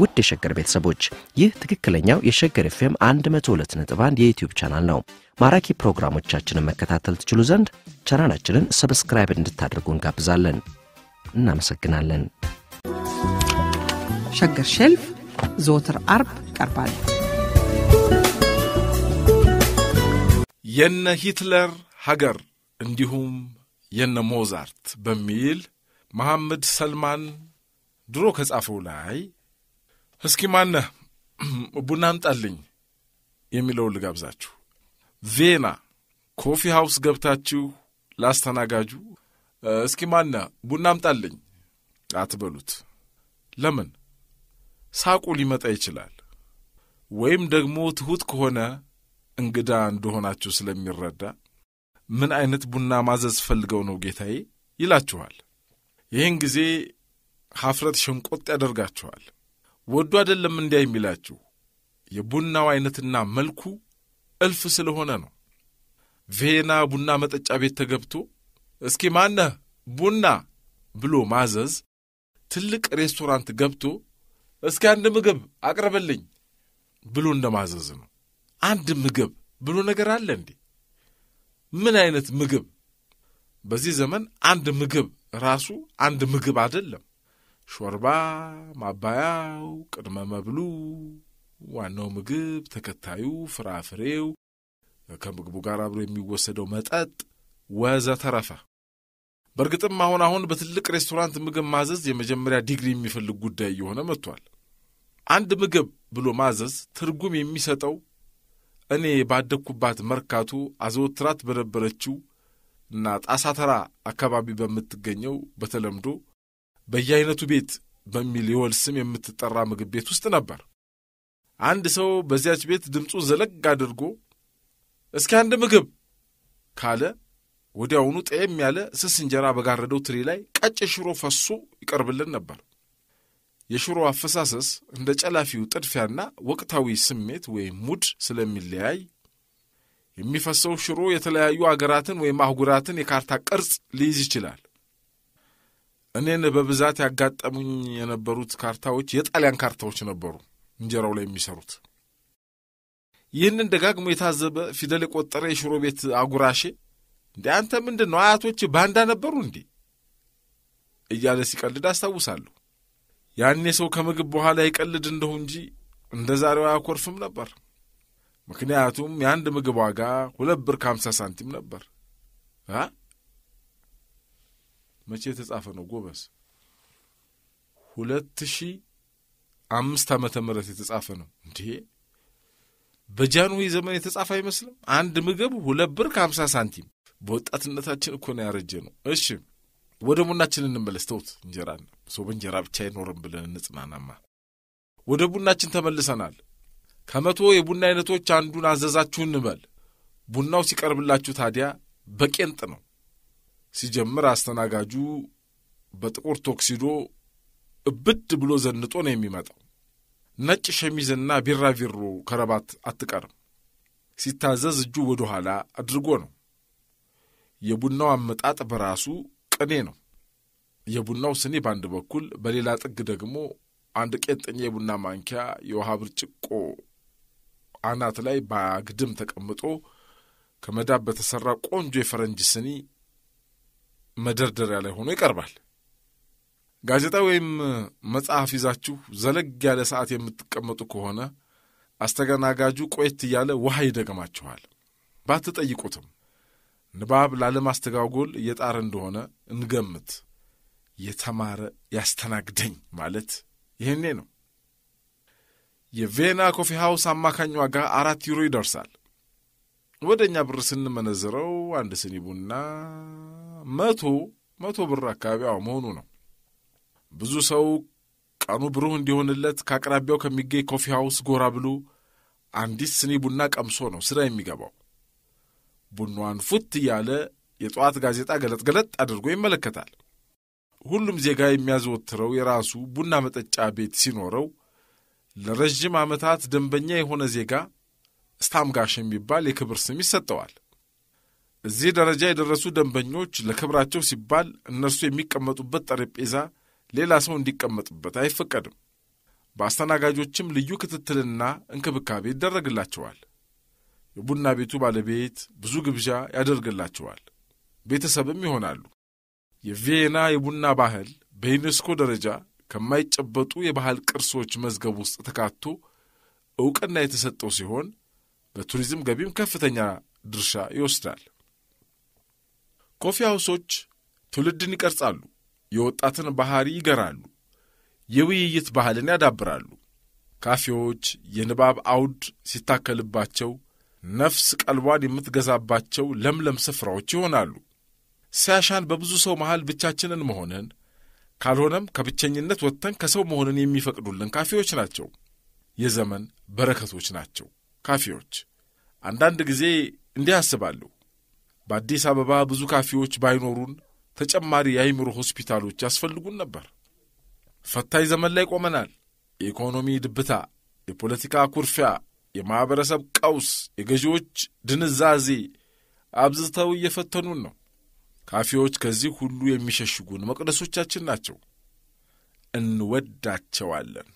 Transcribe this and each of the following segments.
ውድ የሸገር ቤተሰቦች ይህ ትክክለኛው የሸገር ኤፍኤም 102.1 የዩትዩብ ቻናል ነው። ማራኪ ፕሮግራሞቻችንን መከታተል ትችሉ ዘንድ ቻናላችንን ሰብስክራይብ እንድታደርጉ እንጋብዛለን። እናመሰግናለን። ሸገር ሼልፍ ዘወትር አርብ ይቀርባል። የነ ሂትለር ሀገር እንዲሁም የነ ሞዛርት በሚል መሐመድ ሰልማን ድሮ ከጻፈው ላይ እስኪ ማነ ቡና አምጣልኝ የሚለው ልጋብዛችሁ። ቬና ኮፊ ሀውስ ገብታችሁ ላስተናጋጁ እስኪ ማነ ቡና አምጣልኝ አትበሉት። ለምን? ሳቁ ሊመጣ ይችላል። ወይም ደግሞ ትሑት ከሆነ እንግዳ እንደሆናችሁ ስለሚረዳ ምን አይነት ቡና ማዘዝ ፈልገው ነው ጌታዬ ይላችኋል። ይህን ጊዜ ሀፍረት ሸንቆጥ ያደርጋችኋል። ወዱ አይደለም እንዲያ የሚላችሁ የቡናው አይነትና መልኩ እልፍ ስለሆነ ነው። ቬና ቡና መጠጫ ቤት ተገብቶ እስኪ ማነህ ቡና ብሎ ማዘዝ ትልቅ ሬስቶራንት ገብቶ እስኪ አንድ ምግብ አቅርብልኝ ብሎ እንደ ማዘዝ ነው። አንድ ምግብ ብሎ ነገር አለ እንዴ? ምን አይነት ምግብ? በዚህ ዘመን አንድ ምግብ ራሱ አንድ ምግብ አይደለም። ሾርባ፣ ማባያው፣ ቅድመ መብሉ፣ ዋናው ምግብ፣ ተከታዩ ፍራፍሬው፣ ከምግቡ ጋር አብሮ የሚወሰደው መጠጥ ወዘተረፈ። በእርግጥም አሁን አሁን በትልቅ ሬስቶራንት ምግብ ማዘዝ የመጀመሪያ ዲግሪ የሚፈልግ ጉዳይ እየሆነ መጥቷል። አንድ ምግብ ብሎ ማዘዝ ትርጉም የሚሰጠው እኔ ባደግኩባት መርካቶ አዘወትራት በነበረችው እና ጣሳተራ አካባቢ በምትገኘው በተለምዶ በየአይነቱ ቤት በሚል የወል ስም የምትጠራ ምግብ ቤት ውስጥ ነበር። አንድ ሰው በዚያች ቤት ድምፁ ዘለግ አድርጎ እስኪ አንድ ምግብ ካለ ወዲያውኑ ጤም ያለ ስስ እንጀራ በጋረደው ትሪ ላይ ቀጭን ሽሮ ፈሶ ይቀርብልን ነበር። የሽሮ አፈሳሰስ እንደ ጨላፊው ጥድፊያና ወቅታዊ ስሜት ወይም ሙድ ስለሚለያይ የሚፈሰው ሽሮ የተለያዩ አገራትን ወይም አህጉራትን የካርታ ቅርጽ ሊይዝ ይችላል። እኔን በብዛት ያጋጠሙኝ የነበሩት ካርታዎች የጣሊያን ካርታዎች ነበሩ። እንጀራው ላይ የሚሰሩት ይህንን ደጋግሞ የታዘበ ፊደል የቆጠረ የሽሮ ቤት አጉራሼ እንዲ አንተ ምንድን ነው አያቶች ባንዳ ነበሩ እንዴ እያለ ሲቀልድ አስታውሳለሁ። ያኔ ሰው ከምግብ በኋላ ይቀልድ እንደሁ እንጂ እንደ ዛሬው አያኮርፍም ነበር። ምክንያቱም የአንድ ምግብ ዋጋ ሁለት ብር ከሀምሳ ሳንቲም ነበር። መቼ የተጻፈ ነው ጎበስ? ሁለት ሺ አምስት ዓመተ ምህረት የተጻፈ ነው እንዴ? በጃንሆይ ዘመን የተጻፈ አይመስልም። አንድ ምግብ ሁለት ብር ከሀምሳ ሳንቲም። በወጣትነታችን እኮ ነው ያረጀ ነው። እሺ ወደ ቡናችን እንመለስ። ተውት እንጀራ ሰው በእንጀራ ብቻ አይኖርም ብለን እንጽናናማ። ወደ ቡናችን ተመልሰናል። ከመቶ የቡና አይነቶች አንዱን አዘዛችሁ እንበል። ቡናው ሲቀርብላችሁ ታዲያ በቄንጥ ነው ሲጀምር አስተናጋጁ በጥቁር ቶክሲዶ እብድ ብሎ ዘንጦ ነው የሚመጣው። ነጭ ሸሚዝና ቢራቢሮ ከረባት አትቀርም። ሲታዘዝ እጁ ወደ ኋላ አድርጎ ነው። የቡናው አመጣጥ በራሱ ቅኔ ነው። የቡናው ስኒ በአንድ በኩል፣ በሌላ ጥግ ደግሞ አንድ ቄንጠኛ የቡና ማንኪያ የውሃ ብርጭቆ አናት ላይ በአግድም ተቀምጦ ከመዳብ በተሠራ ቆንጆ የፈረንጅ ስኒ መደርደሪያ ላይ ሆኖ ይቀርባል። ጋዜጣ ወይም መጽሐፍ ይዛችሁ ዘለግ ያለ ሰዓት የምትቀመጡ ከሆነ አስተናጋጁ ቆየት እያለ ውሃ ይደግማችኋል። ባትጠይቁትም ንባብ ላለማስተጓጎል እየጣረ እንደሆነ እንገምት። የተማረ ያስተናግደኝ ማለት ይህኔ ነው። የቬና ኮፊ ሃውስ አማካኝ ዋጋ አራት ዩሮ ይደርሳል። ወደ እኛ ብር ስንመነዝረው አንድ ስኒ ቡና መቶ መቶ ብር አካባቢ መሆኑ ነው። ብዙ ሰው ቀኑ ብሩህ እንዲሆንለት ከአቅራቢያው ከሚገኝ ኮፊ ሃውስ ጎራ ብሎ አንዲት ስኒ ቡና ቀምሶ ነው ስራ የሚገባው። ቡናዋን ፉት እያለ የጠዋት ጋዜጣ ገለጥ ገለጥ አድርጎ ይመለከታል። ሁሉም ዜጋ የሚያዘወትረው የራሱ ቡና መጠጫ ቤት ሲኖረው ለረዥም ዓመታት ደንበኛ የሆነ ዜጋ ስታምጋሽ የሚባል የክብር ስም ይሰጠዋል። እዚህ ደረጃ የደረሱ ደንበኞች ለክብራቸው ሲባል እነርሱ የሚቀመጡበት ጠረጴዛ ሌላ ሰው እንዲቀመጥበት አይፈቀድም። በአስተናጋጆችም ልዩ ክትትልና እንክብካቤ ይደረግላቸዋል። የቡና ቤቱ ባለቤት ብዙ ግብዣ ያደርግላቸዋል፣ ቤተሰብም ይሆናሉ። የቪየና የቡና ባህል በዩኔስኮ ደረጃ ከማይጨበጡ የባህል ቅርሶች መዝገብ ውስጥ ተካቶ እውቅና የተሰጠው ሲሆን በቱሪዝም ገቢም ከፍተኛ ድርሻ ይወስዳል። ኮፊ ሐውሶች ትውልድን ይቀርጻሉ፣ የወጣትን ባህሪ ይገራሉ፣ የውይይት ባህልን ያዳብራሉ። ካፌዎች የንባብ አውድ ሲታከልባቸው ነፍስ ቀልቧን የምትገዛባቸው ለምለም ስፍራዎች ይሆናሉ። ሲያሻን በብዙ ሰው መሃል ብቻችንን መሆንን ካልሆነም ከብቸኝነት ወጥተን ከሰው መሆንን የሚፈቅዱልን ካፌዎች ናቸው። የዘመን በረከቶች ናቸው ካፌዎች። አንዳንድ ጊዜ እንዲህ አስባለሁ፣ በአዲስ አበባ ብዙ ካፌዎች ባይኖሩን ተጨማሪ የአይምሮ ሆስፒታሎች ያስፈልጉን ነበር። ፈታኝ ዘመን ላይ ቆመናል። የኢኮኖሚ ድብታ፣ የፖለቲካ ኩርፊያ፣ የማኅበረሰብ ቀውስ፣ የገዢዎች ድንዛዜ አብዝተው እየፈተኑን ነው። ካፌዎች ከዚህ ሁሉ የሚሸሽጉን መቅደሶቻችን ናቸው። እንወዳቸዋለን።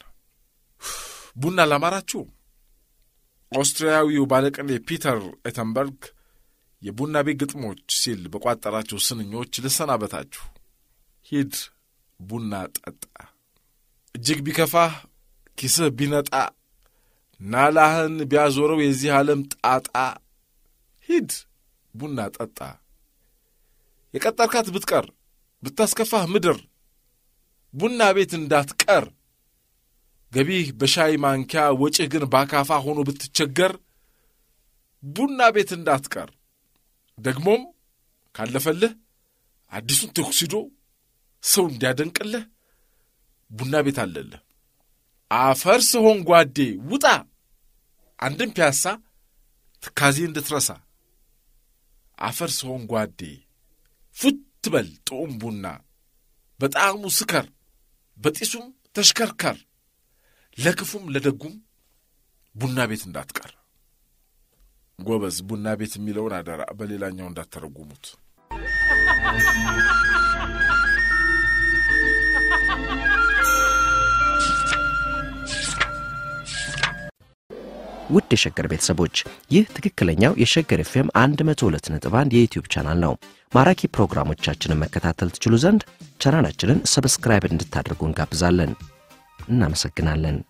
ቡና አላማራችሁም? ኦስትሪያዊው ባለቅኔ ፒተር ኤተንበርግ የቡና ቤት ግጥሞች ሲል በቋጠራቸው ስንኞች ልሰናበታችሁ። ሂድ ቡና ጠጣ፣ እጅግ ቢከፋህ ኪስህ ቢነጣ፣ ናላህን ቢያዞረው የዚህ ዓለም ጣጣ፣ ሂድ ቡና ጠጣ። የቀጠርካት ብትቀር ብታስከፋህ ምድር ቡና ቤት እንዳትቀር፣ ገቢህ በሻይ ማንኪያ ወጪህ ግን ባካፋ ሆኖ ብትቸገር ቡና ቤት እንዳትቀር። ደግሞም ካለፈልህ አዲሱን ተኩሲዶ ሰው እንዲያደንቅልህ ቡና ቤት አለልህ። አፈር ስሆን ጓዴ ውጣ፣ አንድም ፒያሳ ትካዜ እንድትረሳ። አፈር ስሆን ጓዴ ፉት በል ጥዑም ቡና፣ በጣዕሙ ስከር፣ በጢሱም ተሽከርከር፣ ለክፉም ለደጉም ቡና ቤት እንዳትቀር። ጎበዝ ቡና ቤት የሚለውን አደራ በሌላኛው እንዳተረጉሙት። ውድ የሸገር ቤተሰቦች ይህ ትክክለኛው የሸገር ኤፍኤም 1 የዩትዩብ ቻናል ነው። ማራኪ ፕሮግራሞቻችንን መከታተል ትችሉ ዘንድ ቻናላችንን ሰብስክራይብ እንድታደርጉ እንጋብዛለን። እናመሰግናለን።